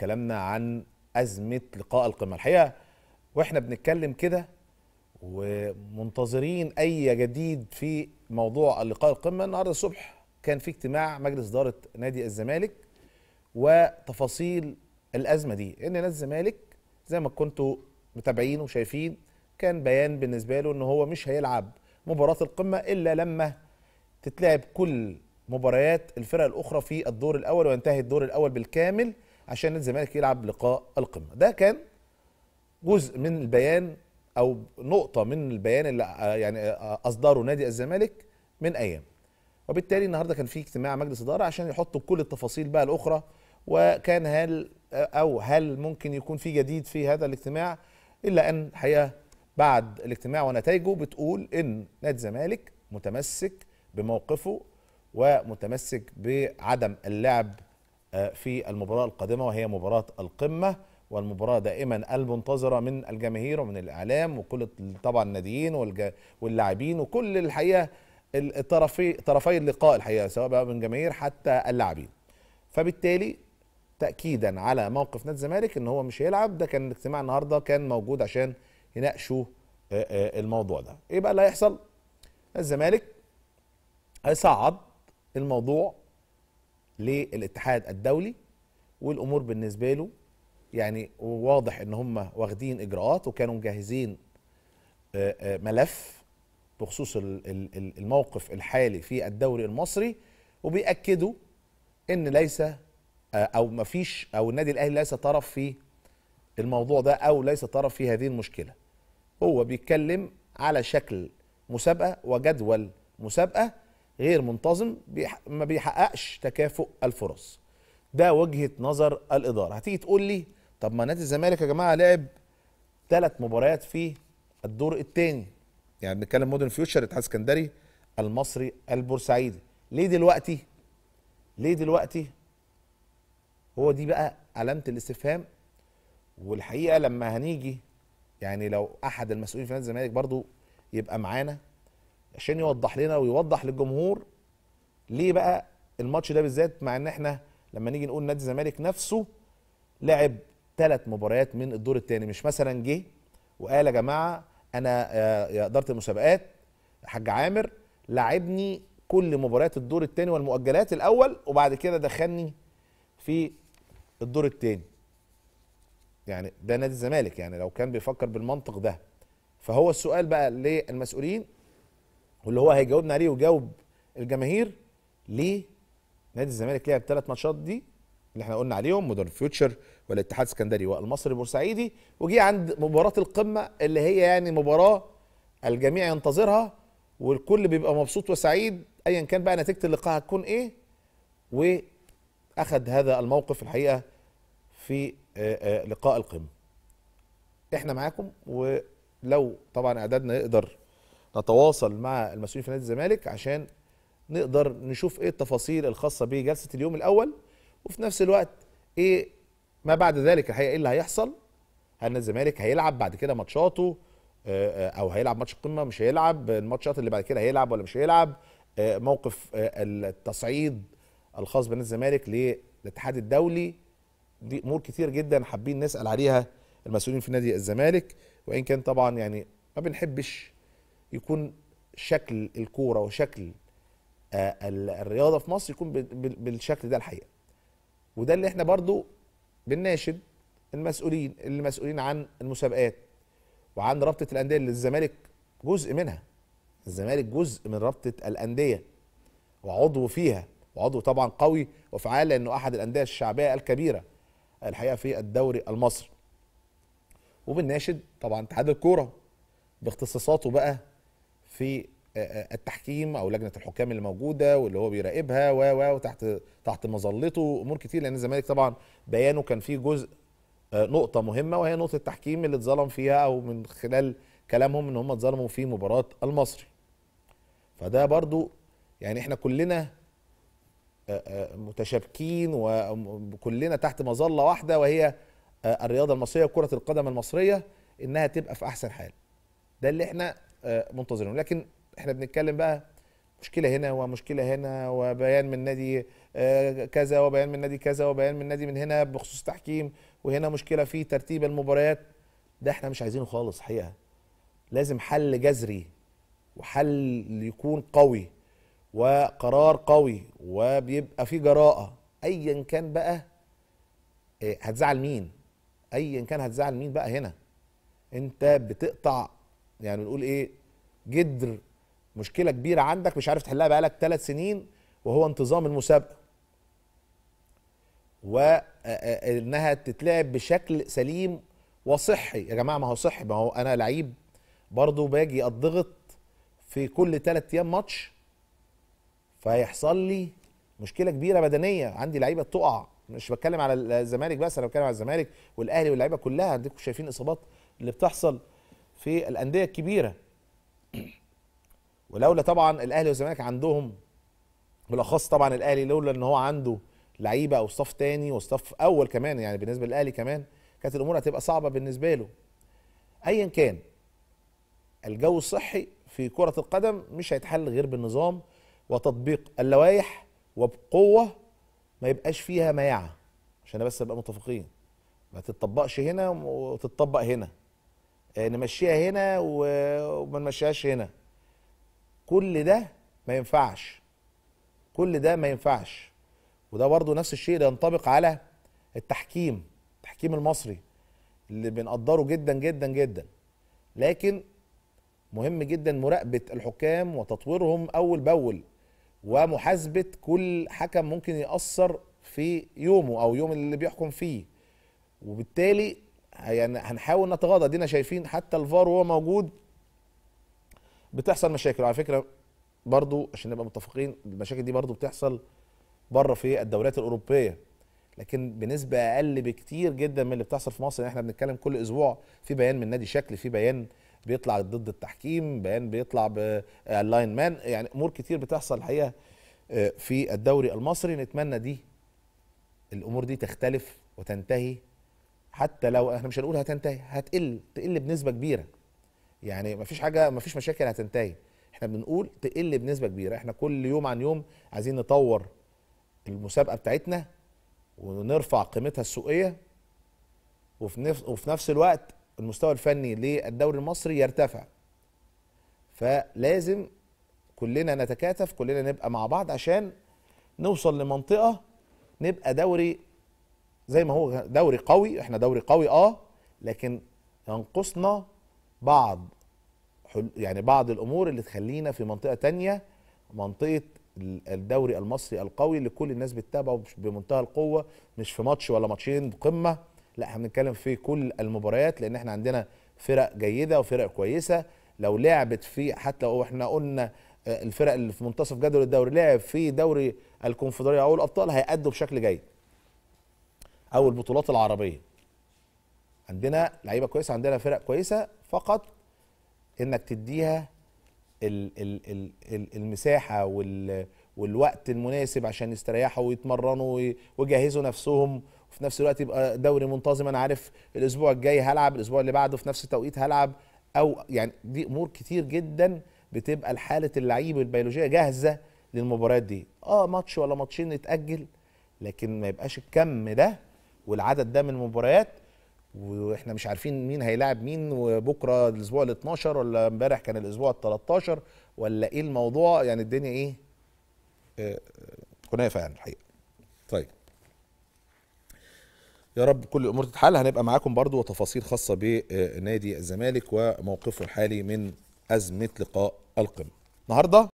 كلامنا عن ازمه لقاء القمه الحقيقه واحنا بنتكلم كده ومنتظرين اي جديد في موضوع اللقاء القمه النهارده الصبح كان في اجتماع مجلس اداره نادي الزمالك وتفاصيل الازمه دي ان نادي الزمالك زي ما كنتوا متابعين وشايفين كان بيان بالنسبه له ان هو مش هيلعب مباراه القمه الا لما تتلعب كل مباريات الفرق الاخرى في الدور الاول وينتهي الدور الاول بالكامل عشان نادي الزمالك يلعب لقاء القمه ده كان جزء من البيان او نقطه من البيان اللي يعني اصدره نادي الزمالك من ايام وبالتالي النهارده كان في اجتماع مجلس اداره عشان يحطوا كل التفاصيل بقى الاخرى وكان هل او هل ممكن يكون في جديد في هذا الاجتماع الا ان الحقيقه بعد الاجتماع ونتائجه بتقول ان نادي الزمالك متمسك بموقفه ومتمسك بعدم اللعب في المباراة القادمة وهي مباراة القمة والمباراة دائما المنتظرة من الجماهير ومن الإعلام وكل طبعا الناديين واللاعبين وكل الحقيقة الطرفي طرفي اللقاء الحقيقة سواء بقى من جماهير حتى اللاعبين فبالتالي تأكيدا على موقف نادي الزمالك ان هو مش هيلعب ده كان الاجتماع النهارده كان موجود عشان يناقشوا الموضوع ده ايه بقى اللي هيحصل الزمالك هيصعد الموضوع للاتحاد الدولي والامور بالنسبه له يعني واضح ان هم واخدين اجراءات وكانوا مجهزين آه، آه، ملف بخصوص الموقف الحالي في الدوري المصري وبيأكدوا ان ليس آه، او ما فيش او النادي الاهلي ليس طرف في الموضوع ده او ليس طرف في هذه المشكله هو بيتكلم على شكل مسابقه وجدول مسابقه غير منتظم بيح... ما بيحققش تكافؤ الفرص ده وجهه نظر الاداره هتيجي تقول لي طب ما نادي الزمالك يا جماعه لعب ثلاث مباريات في الدور الثاني يعني بنتكلم مودرن فيوتشر الاتحاد السكندري المصري البورسعيدي ليه دلوقتي ليه دلوقتي هو دي بقى علامه الاستفهام والحقيقه لما هنيجي يعني لو احد المسؤولين في نادي الزمالك برضو يبقى معانا عشان يوضح لنا ويوضح للجمهور ليه بقى الماتش ده بالذات مع ان احنا لما نيجي نقول نادي الزمالك نفسه لعب ثلاث مباريات من الدور الثاني مش مثلا جه وقال يا جماعه انا آه، يا اداره المسابقات حاج عامر لعبني كل مباريات الدور الثاني والمؤجلات الاول وبعد كده دخلني في الدور الثاني يعني ده نادي الزمالك يعني لو كان بيفكر بالمنطق ده فهو السؤال بقى للمسؤولين واللي هو هيجاوبنا عليه ويجاوب الجماهير ليه نادي الزمالك لعب ثلاث ماتشات دي اللي احنا قلنا عليهم مودرن فيوتشر والاتحاد السكندري والمصري بورسعيدي وجي عند مباراه القمه اللي هي يعني مباراه الجميع ينتظرها والكل بيبقى مبسوط وسعيد ايا كان بقى نتيجه اللقاء هتكون ايه واخد هذا الموقف الحقيقه في آه، آه، لقاء القمه احنا معاكم ولو طبعا اعدادنا يقدر نتواصل مع المسؤولين في نادي الزمالك عشان نقدر نشوف ايه التفاصيل الخاصه بجلسه اليوم الاول وفي نفس الوقت ايه ما بعد ذلك الحقيقه ايه اللي هيحصل هل نادي الزمالك هيلعب بعد كده ماتشاته آه، آه، او هيلعب ماتش القمه مش هيلعب الماتشات اللي بعد كده هيلعب ولا مش هيلعب آه، موقف التصعيد الخاص بنادي الزمالك للاتحاد الدولي دي امور كتير جدا حابين نسال عليها المسؤولين في نادي الزمالك وان كان طبعا يعني ما بنحبش يكون شكل الكوره وشكل آه، الرياضه في مصر يكون بالشكل ده الحقيقه وده اللي احنا برضو بنناشد المسؤولين اللي مسؤولين عن المسابقات وعن رابطه الانديه اللي الزمالك جزء منها الزمالك جزء من رابطه الانديه وعضو فيها وعضو طبعا قوي وفعال لانه احد الانديه الشعبيه الكبيره الحقيقه في الدوري المصري وبنناشد طبعا اتحاد الكوره باختصاصاته بقى في آه، آه، التحكيم او لجنه الحكام اللي موجوده واللي هو بيراقبها و و وتحت تحت مظلته امور كتير لان الزمالك طبعا بيانه كان فيه جزء آه، نقطه مهمه وهي نقطه التحكيم اللي اتظلم فيها او من خلال كلامهم ان هم اتظلموا في مباراه المصري فده برضو يعني احنا كلنا متشابكين وكلنا تحت مظله واحده وهي الرياضه المصريه وكره القدم المصريه انها تبقى في احسن حال ده اللي احنا آه، منتظرهم لكن احنا بنتكلم بقى مشكله هنا ومشكله هنا وبيان من نادي آه، كذا وبيان من نادي كذا وبيان من نادي من هنا بخصوص تحكيم وهنا مشكله في ترتيب المباريات ده احنا مش عايزينه خالص حقيقه لازم حل جذري وحل يكون قوي وقرار قوي وبيبقى فيه جراءه ايا كان بقى آه، هتزعل مين ايا كان هتزعل مين بقى هنا انت بتقطع يعني بنقول ايه جدر مشكله كبيره عندك مش عارف تحلها بقالك ثلاث سنين وهو انتظام المسابقه وانها آه، آه، تتلعب بشكل سليم وصحي يا جماعه ما هو صحي ما هو انا لعيب برضه باجي الضغط في كل ثلاث ايام ماتش فهيحصل لي مشكله كبيره بدنيه عندي لعيبه تقع مش بتكلم على آه، الزمالك بس انا بتكلم على الزمالك والاهلي واللعيبه كلها عندكم شايفين اصابات اللي بتحصل في الانديه الكبيره ولولا طبعا الاهلي والزمالك عندهم بالاخص طبعا الاهلي لولا ان هو عنده لعيبه او صف تاني وصف اول كمان يعني بالنسبه للاهلي كمان كانت الامور هتبقى صعبه بالنسبه له ايا كان الجو الصحي في كره القدم مش هيتحل غير بالنظام وتطبيق اللوائح وبقوه ما يبقاش فيها مياعه عشان بس ابقى متفقين ما تتطبقش هنا وتتطبق هنا آه، نمشيها هنا وما نمشيهاش هنا كل ده ما ينفعش كل ده ما ينفعش وده برضو نفس الشيء ده ينطبق على التحكيم التحكيم المصري اللي بنقدره جدا جدا جدا لكن مهم جدا مراقبه الحكام وتطويرهم اول باول ومحاسبه كل حكم ممكن ياثر في يومه او يوم اللي بيحكم فيه وبالتالي يعني هنحاول نتغاضى ادينا شايفين حتى الفار وهو موجود بتحصل مشاكل وعلى فكره برضو عشان نبقى متفقين المشاكل دي برضو بتحصل بره في الدوريات الاوروبيه لكن بنسبه اقل بكتير جدا من اللي بتحصل في مصر يعني احنا بنتكلم كل اسبوع في بيان من نادي شكل في بيان بيطلع ضد التحكيم بيان بيطلع باللاين مان يعني امور كتير بتحصل الحقيقه آه، في الدوري المصري نتمنى دي الامور دي تختلف وتنتهي حتى لو احنا مش هنقول هتنتهي هتقل تقل بنسبه كبيره يعني مفيش حاجه مفيش مشاكل هتنتهي احنا بنقول تقل بنسبه كبيره احنا كل يوم عن يوم عايزين نطور المسابقه بتاعتنا ونرفع قيمتها السوقيه وفي نفس وفي نفس الوقت المستوى الفني للدوري المصري يرتفع فلازم كلنا نتكاتف كلنا نبقى مع بعض عشان نوصل لمنطقه نبقى دوري زي ما هو دوري قوي احنا دوري قوي اه لكن ينقصنا بعض يعني بعض الامور اللي تخلينا في منطقه تانية منطقه الدوري المصري القوي اللي كل الناس بتتابعه بمنتهى القوه مش في ماتش ولا ماتشين قمه لا احنا بنتكلم في كل المباريات لان احنا عندنا فرق جيده وفرق كويسه لو لعبت في حتى لو احنا قلنا آه، الفرق اللي في منتصف جدول الدوري لعب في دوري الكونفدراليه او الابطال هيأدوا بشكل جيد او البطولات العربيه عندنا لعيبه كويسه عندنا فرق كويسه فقط انك تديها الـ الـ الـ الـ المساحه وال والوقت المناسب عشان يستريحوا ويتمرنوا ويجهزوا نفسهم وفي نفس الوقت يبقى دوري منتظم انا عارف الاسبوع الجاي هلعب الاسبوع اللي بعده في نفس التوقيت هلعب او يعني دي امور كتير جدا بتبقى لحاله اللعيب البيولوجيه جاهزه للمباريات دي اه ماتش ولا ماتشين نتاجل لكن ما يبقاش الكم ده والعدد ده من المباريات واحنا مش عارفين مين هيلاعب مين وبكره الاسبوع ال 12 ولا امبارح كان الاسبوع ال 13 ولا ايه الموضوع يعني الدنيا ايه كنافه آه، آه، يعني الحقيقه طيب يا رب كل الامور تتحل هنبقى معاكم برضو وتفاصيل خاصه بنادي الزمالك وموقفه الحالي من ازمه لقاء القمه النهارده